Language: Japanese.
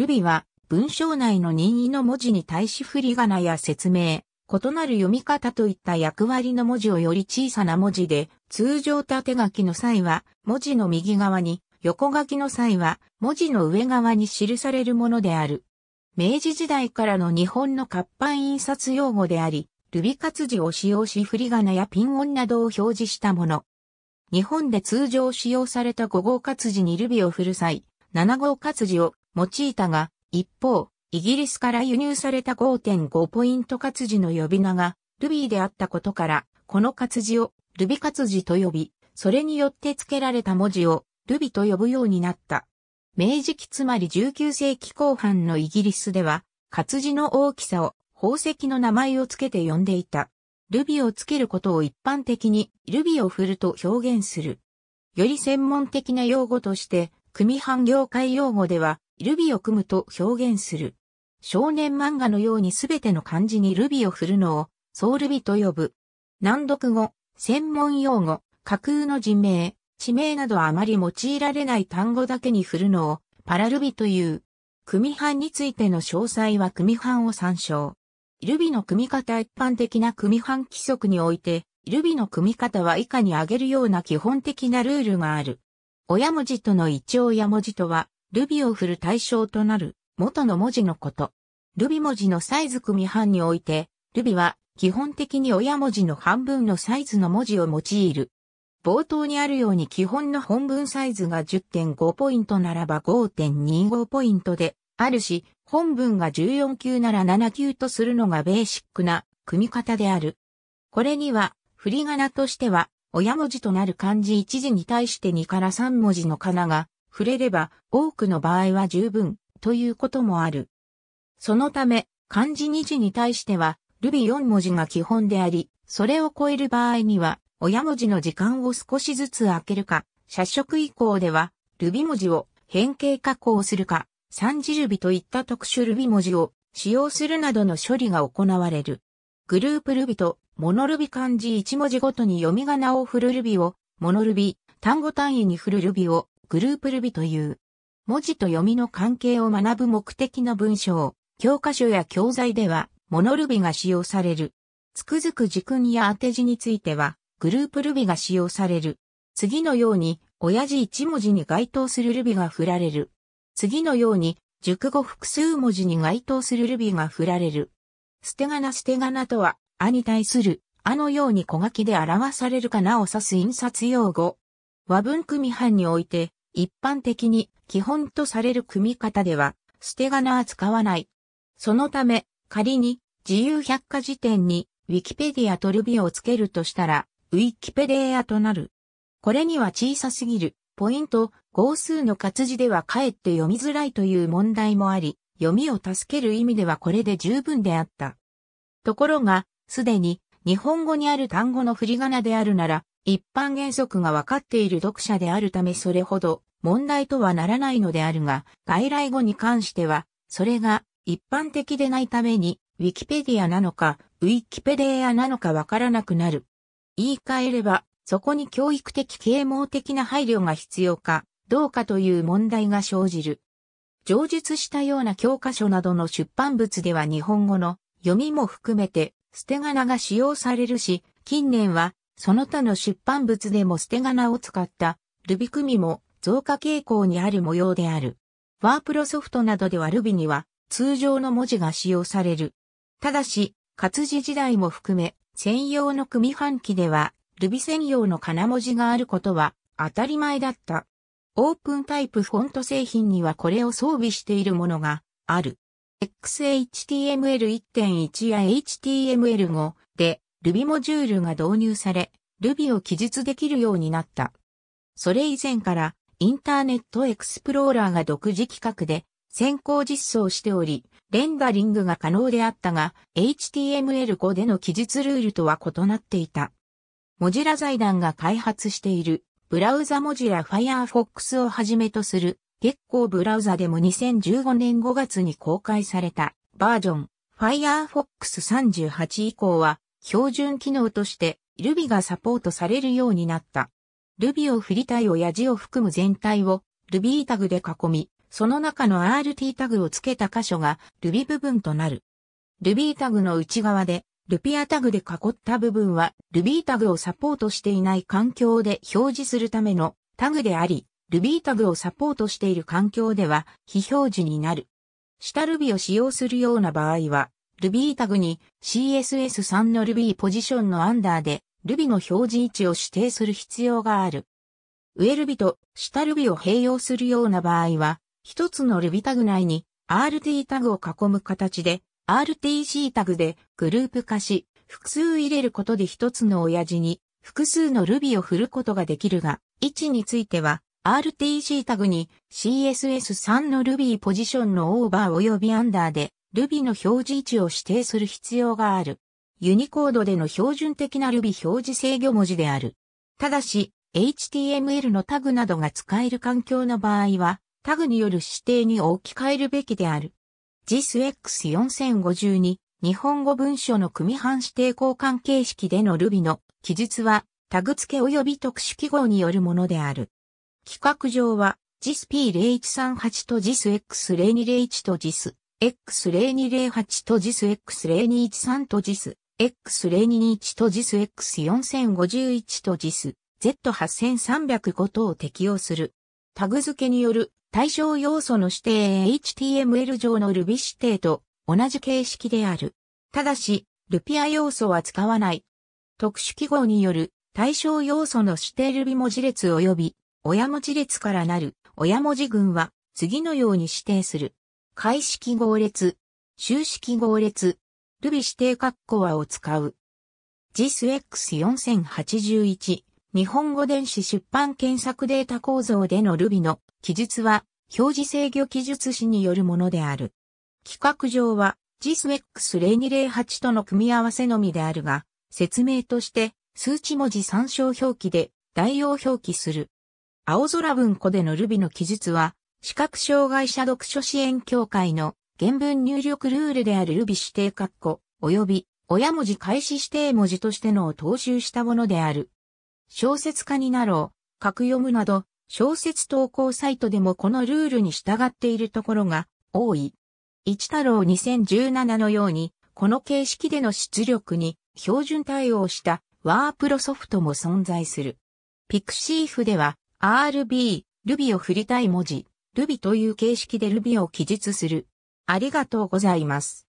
ルビは文章内の任意の文字に対し振り仮名や説明、異なる読み方といった役割の文字をより小さな文字で、通常縦書きの際は文字の右側に、横書きの際は文字の上側に記されるものである。明治時代からの日本の活版印刷用語であり、ルビ活字を使用し振り仮名やピン音などを表示したもの。日本で通常使用された5号活字にルビを振る際、7号活字を用いたが、一方、イギリスから輸入された5.5ポイント活字の呼び名が、ルビーであったことから、この活字をルビ活字と呼び、それによって付けられた文字をルビと呼ぶようになった。明治期つまり19世紀後半のイギリスでは、活字の大きさを宝石の名前を付けて呼んでいた。ルビを付けることを一般的にルビを振ると表現する。より専門的な用語として、組版業界用語ではルビを組むと表現する。少年漫画のようにすべての漢字にルビを振るのを、ソウルビと呼ぶ。難読語、専門用語、架空の人名、地名などあまり用いられない単語だけに振るのを、パラルビという。組版についての詳細は組版を参照。ルビの組み方一般的な組版規則において、ルビの組み方は以下に挙げるような基本的なルールがある。親文字との一親文字とは、ルビを振る対象となる元の文字のこと。ルビ文字のサイズ組版において、ルビは基本的に親文字の半分のサイズの文字を用いる。冒頭にあるように基本の本文サイズが10.5ポイントならば5.25ポイントであるし、本文が14級なら7級とするのがベーシックな組み方である。これには、振り仮名としては、親文字となる漢字1字に対して2から3文字の仮名が触れれば多くの場合は十分ということもある。そのため、漢字二字に対しては、ルビ四文字が基本であり、それを超える場合には、親文字の時間を少しずつ空けるか、社食以降では、ルビ文字を変形加工するか、三字ルビといった特殊ルビ文字を使用するなどの処理が行われる。グループルビとモノルビ漢字一文字ごとに読み仮名を振るルビを、モノルビ、単語単位に振るルビを、グループルビという、文字と読みの関係を学ぶ目的の文章、教科書や教材では、モノルビが使用される。つくづく軸にや当て字については、グループルビが使用される。次のように、親父一文字に該当するルビが振られる。次のように、熟語複数文字に該当するルビが振られる。捨て仮名捨て仮名とは、あに対する、あのように小書きで表されるかなを指す印刷用語。和文組版において、一般的に基本とされる組み方では、捨て仮名は使わない。そのため、仮に自由百科事典にウィキペディアとルビをつけるとしたら、ウィキペディアとなる。これには小さすぎる、ポイント、号数の活字ではかえって読みづらいという問題もあり、読みを助ける意味ではこれで十分であった。ところが、すでに日本語にある単語の振り仮名であるなら、一般原則がわかっている読者であるためそれほど問題とはならないのであるが、外来語に関しては、それが一般的でないために、ウィキペディアなのか、ウィキペディアなのかわからなくなる。言い換えれば、そこに教育的啓蒙的な配慮が必要か、どうかという問題が生じる。上述したような教科書などの出版物では日本語の読みも含めて捨て仮名が使用されるし、近年はその他の出版物でも捨て仮名を使ったルビ組も増加傾向にある模様である。ワープロソフトなどではルビには通常の文字が使用される。ただし、活字時代も含め、専用の組版機では、ルビ専用の金文字があることは当たり前だった。オープンタイプフォント製品にはこれを装備しているものがある。XHTML1.1 や HTML5 で Ruby モジュールが導入され、ルビを記述できるようになった。それ以前からインターネットエクスプローラーが独自規格で先行実装しており、レンダリングが可能であったが、HTML5 での記述ルールとは異なっていた。モジラ財団が開発している、ブラウザモジラ Firefox をはじめとする、月光ブラウザでも2015年5月に公開されたバージョン Firefox 38以降は標準機能として Ruby がサポートされるようになった。Ruby を振りたい親父を含む全体を Ruby タグで囲み、その中の RT タグを付けた箇所が Ruby 部分となる。Ruby タグの内側でル u p i a タグで囲った部分は Ruby タグをサポートしていない環境で表示するためのタグであり、Ruby タグをサポートしている環境では非表示になる。下 Ruby を使用するような場合は、Ruby タグに CSS3 の Ruby ポジションのアンダーで Ruby の表示位置を指定する必要がある。上 Ruby と下 Ruby を併用するような場合は、一つの Ruby タグ内に RT タグを囲む形で RTC タグでグループ化し、複数入れることで一つの親父に複数の Ruby を振ることができるが、位置については RTC タグに CSS3 の Ruby ポジションのオーバー及びアンダーで Ruby の表示位置を指定する必要がある。ユニコードでの標準的な Ruby 表示制御文字である。ただし、HTML のタグなどが使える環境の場合は、タグによる指定に置き換えるべきである。JISX4052 日本語文書の組版指定交換形式での Ruby の記述はタグ付け及び特殊記号によるものである。規格上は JISP0138 と JISX0201 と JIS X0208 と JISX0213 と JIS、X021 と JISX4051 と JIS、Z8305 等を適用する。タグ付けによる対象要素の指定 HTML 上の Ruby 指定と同じ形式である。ただし、ルピア要素は使わない。特殊記号による対象要素の指定 Ruby 文字列及び親文字列からなる親文字群は次のように指定する。開式号列、終式号列、ルビ指定括弧和を使う。JISX4081 日本語電子出版検索データ構造での Ruby の記述は表示制御記述詞によるものである。規格上は JISX0208 との組み合わせのみであるが、説明として数値文字参照表記で代用表記する。青空文庫での Ruby の記述は視覚障害者読書支援協会の原文入力ルールであるルビ指定括弧及び親文字開始指定文字としてのを踏襲したものである。小説家になろう、書く読むなど、小説投稿サイトでもこのルールに従っているところが多い。一太郎2017のように、この形式での出力に標準対応したワープロソフトも存在する。ピクシーフでは RB、Ruby を振りたい文字、Ruby という形式で Ruby を記述する。ありがとうございます。